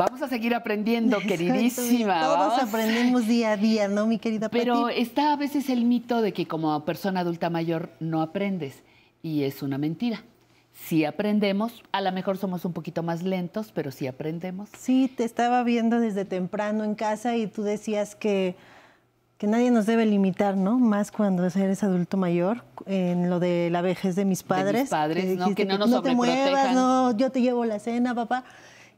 Vamos a seguir aprendiendo, queridísima. Todos aprendemos día a día, ¿no, mi querida Pero está a veces el mito de que como persona adulta mayor no aprendes. Y es una mentira. Si aprendemos, a lo mejor somos un poquito más lentos, pero sí aprendemos. Sí, te estaba viendo desde temprano en casa y tú decías que, que nadie nos debe limitar, ¿no? Más cuando eres adulto mayor, en lo de la vejez de mis padres. padres, ¿no? Que, no nos no te muevas, no, yo te llevo la cena, papá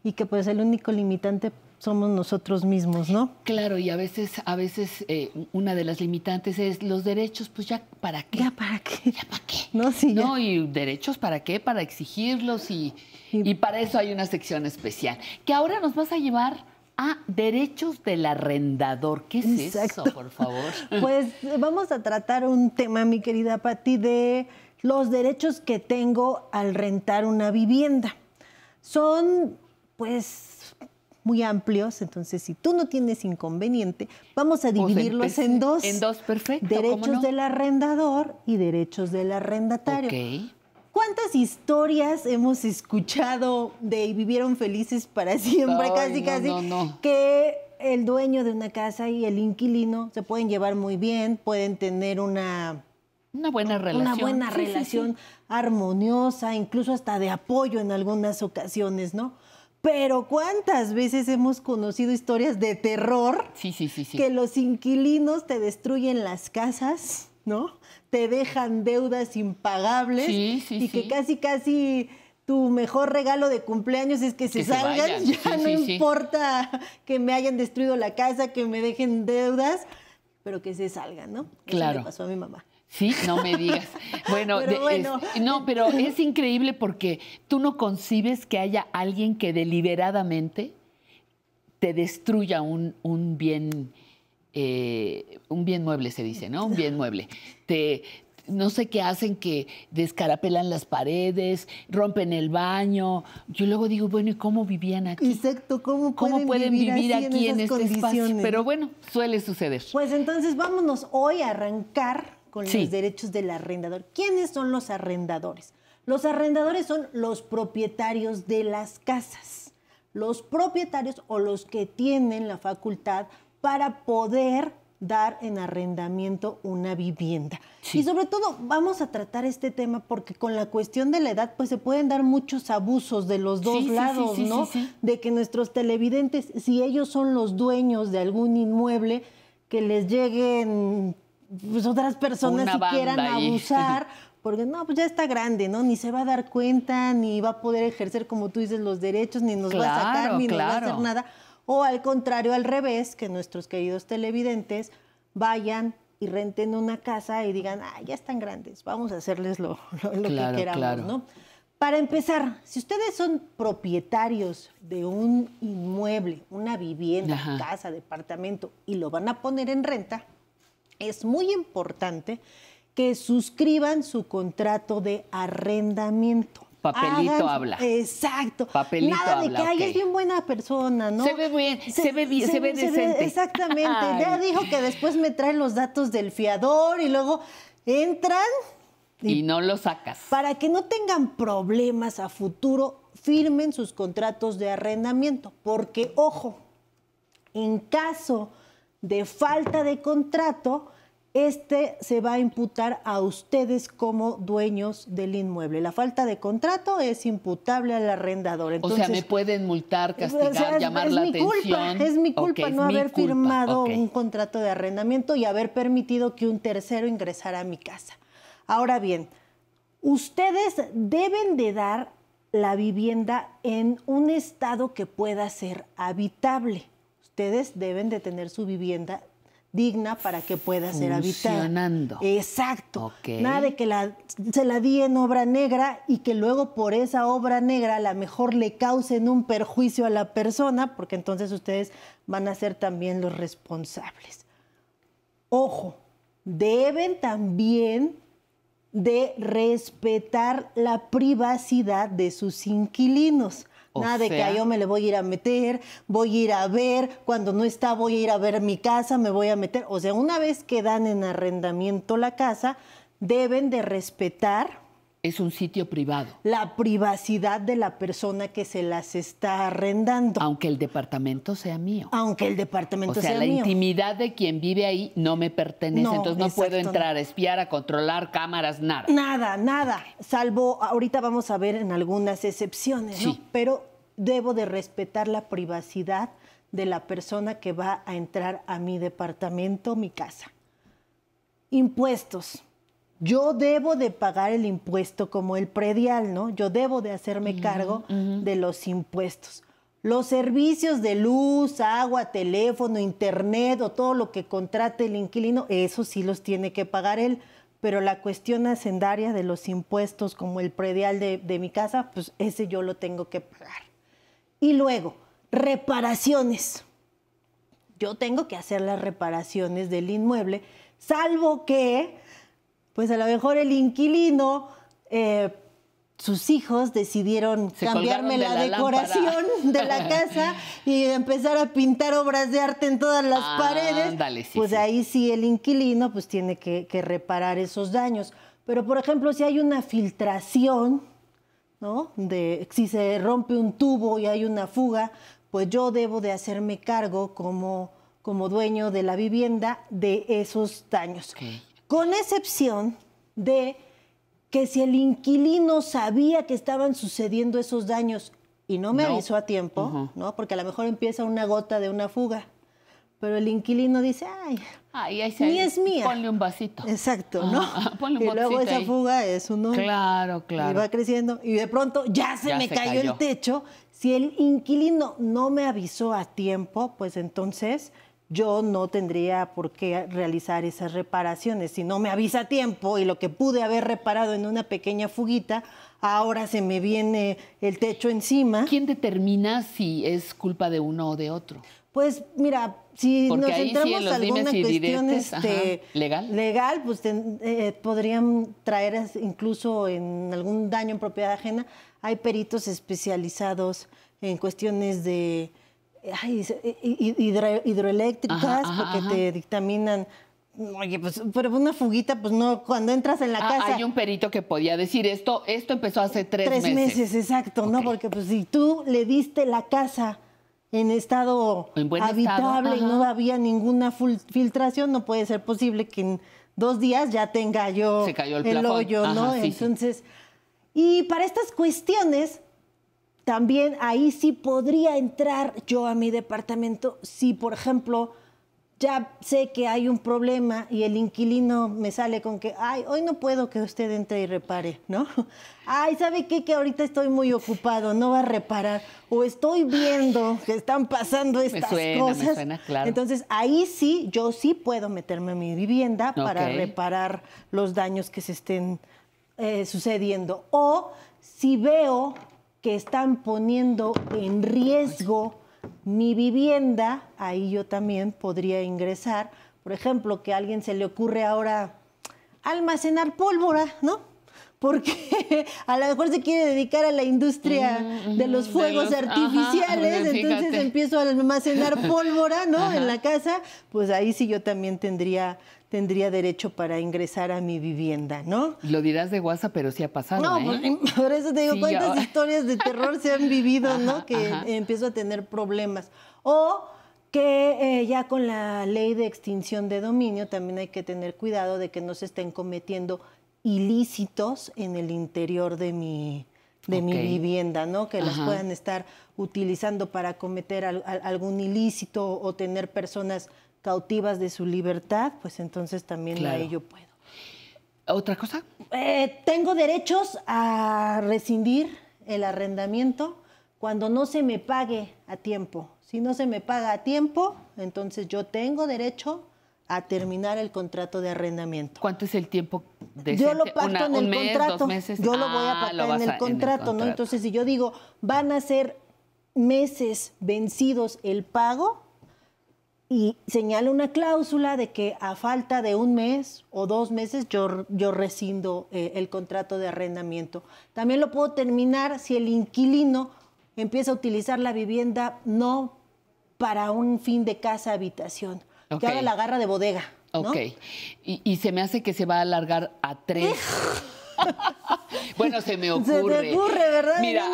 y que pues el único limitante somos nosotros mismos, ¿no? Claro, y a veces, a veces eh, una de las limitantes es los derechos, pues ya para qué. Ya para qué. Ya para qué. No, sí. No, y derechos para qué, para exigirlos y, y, para eso hay una sección especial. Que ahora nos vas a llevar a derechos del arrendador. ¿Qué es eso, por favor? Pues vamos a tratar un tema, mi querida Patti, de los derechos que tengo al rentar una vivienda. Son pues muy amplios, entonces si tú no tienes inconveniente, vamos a pues dividirlos en dos. En dos, perfecto. Derechos del arrendador y derechos del arrendatario. ¿Cuántas historias hemos escuchado de vivieron felices para siempre, casi, casi? que el dueño de una casa y el inquilino se pueden llevar muy bien, pueden tener una una buena relación. Una buena relación armoniosa, incluso hasta de apoyo en algunas ocasiones, ¿no? Pero cuántas veces hemos conocido historias de terror que los inquilinos te destruyen las casas, ¿no? Te dejan deudas impagables y que casi casi tu mejor regalo de cumpleaños es que se salgan, ya no importa que me hayan destruido la casa, que me dejen deudas, pero que se salgan, ¿no? Claro. Eso le pasó a mi mamá. Sí, no me digas. Bueno, no, pero es increíble porque tú no concibes que haya alguien que deliberadamente te destruya un, bien, eh, un bien mueble se dice, ¿no? Un bien mueble. Te, no sé qué hacen, que descarapelan las paredes, rompen el baño. Yo luego digo, bueno, ¿y cómo vivían aquí? Exacto, ¿cómo pueden, pueden vivir, aquí en, en este Pero bueno, suele suceder. Pues entonces vámonos hoy a arrancar con los derechos del arrendador. ¿Quiénes son los arrendadores? Los arrendadores son los propietarios de las casas, los propietarios o los que tienen la facultad para poder dar en arrendamiento una vivienda. Y sobre todo vamos a tratar este tema porque con la cuestión de la edad pues se pueden dar muchos abusos de los dos lados, ¿no? De que nuestros televidentes, si ellos son los dueños de algún inmueble, que les lleguen pues, otras personas si quieran abusar, porque no, pues ya está grande, ¿no? Ni se va a dar cuenta, ni va a poder ejercer, como tú dices, los derechos, ni nos va a sacar, ni nos va a hacer nada. O al contrario, al revés, que nuestros queridos televidentes vayan y renten una casa y digan, ah, ya están grandes, vamos a hacerles lo, que queramos, ¿no? Para empezar, si ustedes son propietarios de un inmueble, una vivienda, casa, departamento, y lo van a poner en renta, es muy importante que suscriban su contrato de arrendamiento. Papelito habla. Exacto. Papelito Nada de que, es bien buena persona, ¿no? Se ve bien, se, ve bien, se, ve decente. exactamente. ya dijo que después me trae los datos del fiador y luego entran. Y, y no lo sacas. Para que no tengan problemas a futuro, firmen sus contratos de arrendamiento. Porque, ojo, en caso de falta de contrato, este se va a imputar a ustedes como dueños del inmueble. La falta de contrato es imputable al arrendador. o sea, me pueden multar, castigar, es, llamar la mi Culpa, es mi culpa no haber firmado un contrato de arrendamiento y haber permitido que un tercero ingresara a mi casa. Ahora bien, ustedes deben de dar la vivienda en un estado que pueda ser habitable ustedes deben de tener su vivienda digna para que pueda ser habitada. Exacto. Nada de que se la di en obra negra y que luego por esa obra negra a lo mejor le causen un perjuicio a la persona, porque entonces ustedes van a ser también los responsables. Ojo, deben también de respetar la privacidad de sus inquilinos. Nada de que a yo me le voy a ir a meter, voy a ir a ver, cuando no está voy a ir a ver mi casa, me voy a meter. O sea, una vez que dan en arrendamiento la casa, deben de respetar es un sitio privado. La privacidad de la persona que se las está arrendando. Aunque el departamento sea mío. Aunque el departamento sea mío. O sea, la intimidad de quien vive ahí no me pertenece. entonces no puedo entrar a espiar, a controlar cámaras, nada. Nada, nada. Salvo, ahorita vamos a ver en algunas excepciones, ¿no? Pero debo de respetar la privacidad de la persona que va a entrar a mi departamento, mi casa. Impuestos yo debo de pagar el impuesto como el predial, ¿no? Yo debo de hacerme cargo de los impuestos. Los servicios de luz, agua, teléfono, internet o todo lo que contrate el inquilino, eso sí los tiene que pagar él, pero la cuestión hacendaria de los impuestos como el predial de, de mi casa, pues ese yo lo tengo que pagar. Y luego, reparaciones. Yo tengo que hacer las reparaciones del inmueble, salvo que pues a lo mejor el inquilino, eh, sus hijos decidieron cambiarme la, decoración de la casa y empezar a pintar obras de arte en todas las ah, paredes. pues ahí sí el inquilino pues tiene que, reparar esos daños. Pero, por ejemplo, si hay una filtración, ¿no? De, si se rompe un tubo y hay una fuga, pues yo debo de hacerme cargo como, como dueño de la vivienda de esos daños con excepción de que si el inquilino sabía que estaban sucediendo esos daños y no me avisó a tiempo, ¿no? Porque a lo mejor empieza una gota de una fuga. Pero el inquilino dice, ay, es mía. Ponle un vasito. Exacto, ah, ¿no? ponle un y luego esa fuga es uno... Claro, claro. Y va creciendo. Y de pronto ya se me cayó el techo. Si el inquilino no me avisó a tiempo, pues entonces yo no tendría por qué realizar esas reparaciones. Si no me avisa a tiempo y lo que pude haber reparado en una pequeña fuguita, ahora se me viene el techo encima. ¿Quién determina si es culpa de uno o de otro? Pues mira, si nos entramos en alguna cuestión este, ¿Legal? legal, pues eh, podrían traer incluso en algún daño en propiedad ajena. Hay peritos especializados en cuestiones de ay, hidroeléctricas porque te dictaminan Oye, pues, pero una fuguita, pues no, cuando entras en la ah, casa. Hay un perito que podía decir esto, esto empezó hace tres, meses. Tres meses, exacto, ¿no? Porque pues si tú le diste la casa en estado habitable y no había ninguna filtración, no puede ser posible que en dos días ya tenga yo el, hoyo, ¿no? Entonces, y para estas cuestiones, también ahí sí podría entrar yo a mi departamento si, por ejemplo, ya sé que hay un problema y el inquilino me sale con que, ay, hoy no puedo que usted entre y repare, ¿no? Ay, ¿sabe qué? Que ahorita estoy muy ocupado, no va a reparar. O estoy viendo que están pasando estas cosas. Entonces, ahí sí, yo sí puedo meterme a mi vivienda para reparar los daños que se estén eh, sucediendo. O si veo que están poniendo en riesgo mi vivienda, ahí yo también podría ingresar. Por ejemplo, que a alguien se le ocurre ahora almacenar pólvora, ¿no? Porque a lo mejor se quiere dedicar a la industria mm, de los mm, fuegos artificiales, entonces empiezo a almacenar pólvora, ¿no? En la casa, pues ahí sí yo también tendría tendría derecho para ingresar a mi vivienda, ¿no? Lo dirás de WhatsApp, pero sí ha pasado. No, ¿eh? pues, por eso te digo, ¿cuántas historias de terror se han vivido, ¿no? Que empiezo a tener problemas. O que eh, ya con la ley de extinción de dominio también hay que tener cuidado de que no se estén cometiendo ilícitos en el interior de mi, de mi vivienda, ¿no? Que las puedan estar utilizando para cometer algún ilícito o tener personas cautivas de su libertad, pues entonces también ahí a ello puedo. ¿Otra cosa? Eh, tengo derechos a rescindir el arrendamiento cuando no se me pague a tiempo. Si no se me paga a tiempo, entonces yo tengo derecho a terminar el contrato de arrendamiento. ¿Cuánto es el tiempo de Yo lo pacto en el contrato. Yo lo voy a ah, pactar en el contrato, ¿no? Entonces, si yo digo, van a ser meses vencidos el pago, y señala una cláusula de que a falta de un mes o dos meses yo, yo rescindo eh, el contrato de arrendamiento. También lo puedo terminar si el inquilino empieza a utilizar la vivienda no para un fin de casa, habitación, que la garra de bodega. Ok, y, se me hace que se va a alargar a tres. bueno, se me ocurre. Se me ocurre, ¿verdad? Mira,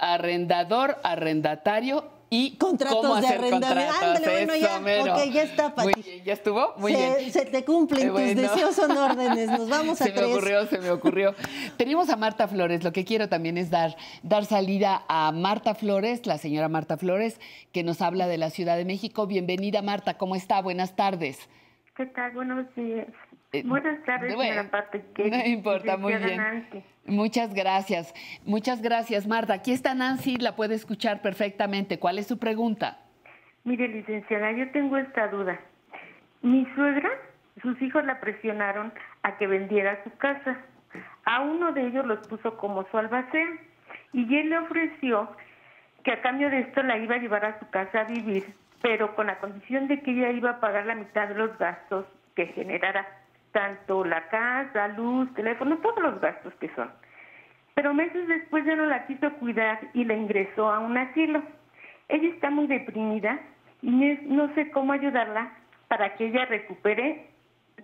arrendador, arrendatario y contratos de arrendamiento. bueno, ya, ya está, Pati. Muy ¿Ya estuvo? Muy se, bien. Se te cumplen eh, tus deseos son órdenes. Nos vamos a Se me ocurrió, se me ocurrió. Tenemos a Marta Flores. Lo que quiero también es dar, dar salida a Marta Flores, la señora Marta Flores, que nos habla de la Ciudad de México. Bienvenida, Marta. ¿Cómo está? Buenas tardes. ¿Qué tal? Buenos días. Eh, Buenas tardes, que No importa, muy bien. Muchas gracias. Muchas gracias, Marta. Aquí está Nancy, la puede escuchar perfectamente. ¿Cuál es su pregunta? Mire, licenciada, yo tengo esta duda. Mi suegra, sus hijos la presionaron a que vendiera su casa. A uno de ellos los puso como su albacén y él le ofreció que a cambio de esto la iba a llevar a su casa a vivir, pero con la condición de que ella iba a pagar la mitad de los gastos que generara tanto la casa, luz, teléfono, todos los gastos que son. Pero meses después ya no la quiso cuidar y la ingresó a un asilo. Ella está muy deprimida y no sé cómo ayudarla para que ella recupere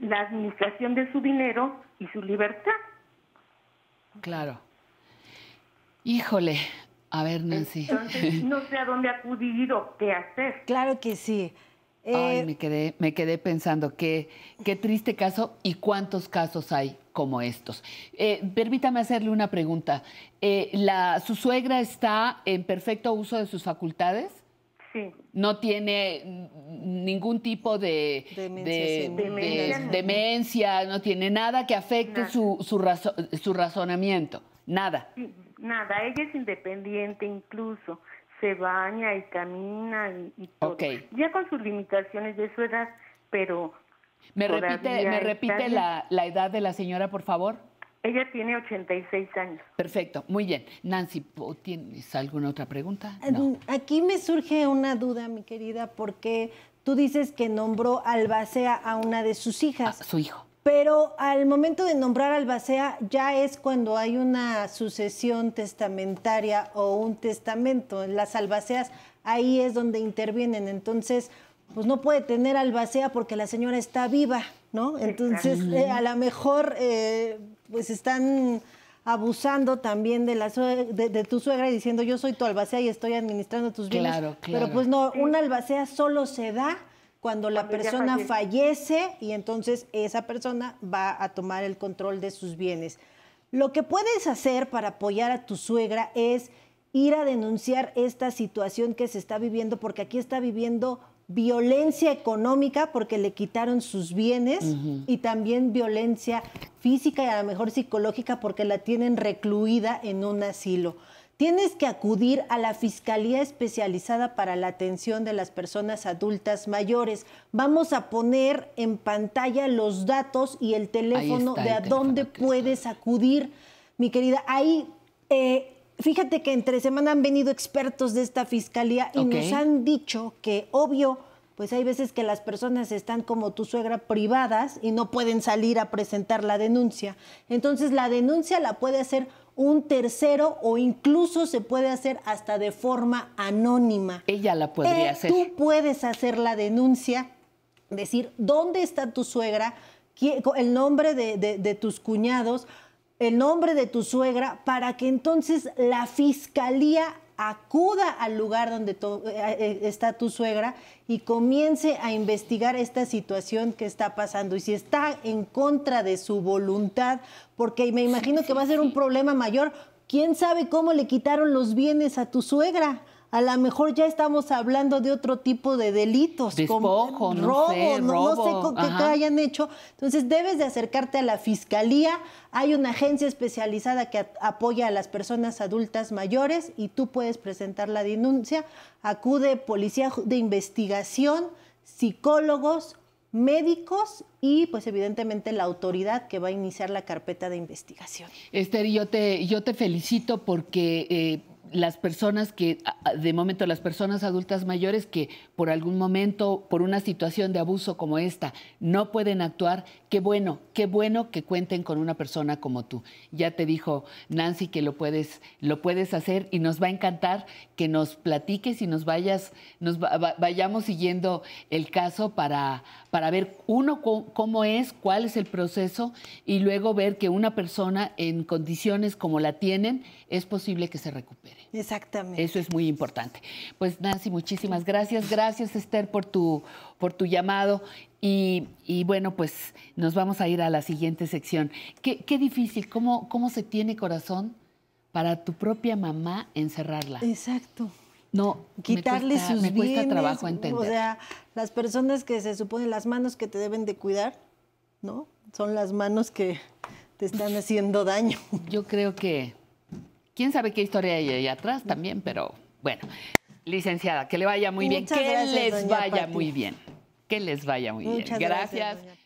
la administración de su dinero y su libertad. Claro. Híjole, a ver, Nancy. Entonces, no sé a dónde acudir o qué hacer. Claro que sí. Ay, eh, me quedé, me quedé pensando qué qué triste caso y cuántos casos hay como estos. Eh, permítame hacerle una pregunta. Eh, ¿Su suegra está en perfecto uso de sus facultades? Sí. No tiene ningún tipo de demencia, no tiene nada que afecte Su, su, su razonamiento, nada. nada, ella es independiente incluso se baña y camina y, todo. Ya con sus limitaciones de su edad, pero... ¿Me repite, me repite la, la edad de la señora, por favor? Ella tiene 86 años. Perfecto, muy bien. Nancy, ¿tienes alguna otra pregunta? Aquí me surge una duda, mi querida, porque tú dices que nombró albacea a una de sus hijas. su hijo pero al momento de nombrar albacea ya es cuando hay una sucesión testamentaria o un testamento. las albaceas ahí es donde intervienen. Entonces, pues no puede tener albacea porque la señora está viva, ¿no? Entonces, eh, a lo mejor, eh, pues están abusando también de, la de, de, tu suegra y diciendo yo soy tu albacea y estoy administrando tus bienes. Claro, claro. Pero pues no, una albacea solo se da cuando la persona fallece. y entonces esa persona va a tomar el control de sus bienes. Lo que puedes hacer para apoyar a tu suegra es ir a denunciar esta situación que se está viviendo, porque aquí está viviendo violencia económica porque le quitaron sus bienes y también violencia física y a lo mejor psicológica porque la tienen recluida en un asilo tienes que acudir a la Fiscalía Especializada para la Atención de las Personas Adultas Mayores. Vamos a poner en pantalla los datos y el teléfono de a dónde puedes acudir, mi querida. Ahí, eh, fíjate que entre semana han venido expertos de esta Fiscalía y nos han dicho que, obvio, pues hay veces que las personas están como tu suegra privadas y no pueden salir a presentar la denuncia. Entonces la denuncia la puede hacer un tercero o incluso se puede hacer hasta de forma anónima. Ella la podría eh, hacer. Tú puedes hacer la denuncia, decir dónde está tu suegra, el nombre de, de tus cuñados, el nombre de tu suegra, para que entonces la fiscalía acuda al lugar donde eh, eh, está tu suegra y comience a investigar esta situación que está pasando. Y si está en contra de su voluntad, porque me imagino que va a ser un problema mayor, ¿quién sabe cómo le quitaron los bienes a tu suegra? a lo mejor ya estamos hablando de otro tipo de delitos, como robo, no sé, no qué hayan hecho. Entonces debes de acercarte a la fiscalía. Hay una agencia especializada que apoya a las personas adultas mayores y tú puedes presentar la denuncia. Acude policía de investigación, psicólogos, médicos y pues evidentemente la autoridad que va a iniciar la carpeta de investigación. Esther, yo te, yo te felicito porque eh, las personas que, de momento, las personas adultas mayores que por algún momento, por una situación de abuso como esta, no pueden actuar, qué bueno, qué bueno que cuenten con una persona como tú. Ya te dijo Nancy que lo puedes, lo puedes hacer y nos va a encantar que nos platiques y nos vayas, nos vayamos siguiendo el caso para, para ver uno cómo es, cuál es el proceso y luego ver que una persona en condiciones como la tienen es posible que se recupere. Exactamente. Eso es muy importante. Pues Nancy, muchísimas gracias. Gracias Esther por tu, por tu llamado. Y, bueno, pues nos vamos a ir a la siguiente sección. Qué, difícil, ¿Cómo, cómo se tiene corazón para tu propia mamá encerrarla. Exacto. No, quitarle me trabajo entender. O sea, las personas que se suponen las manos que te deben de cuidar, ¿no? Son las manos que te están haciendo daño. Yo creo que quién sabe qué historia hay ahí atrás también, pero bueno. Licenciada, que le vaya muy bien. que les vaya muy bien. Que les vaya muy bien. gracias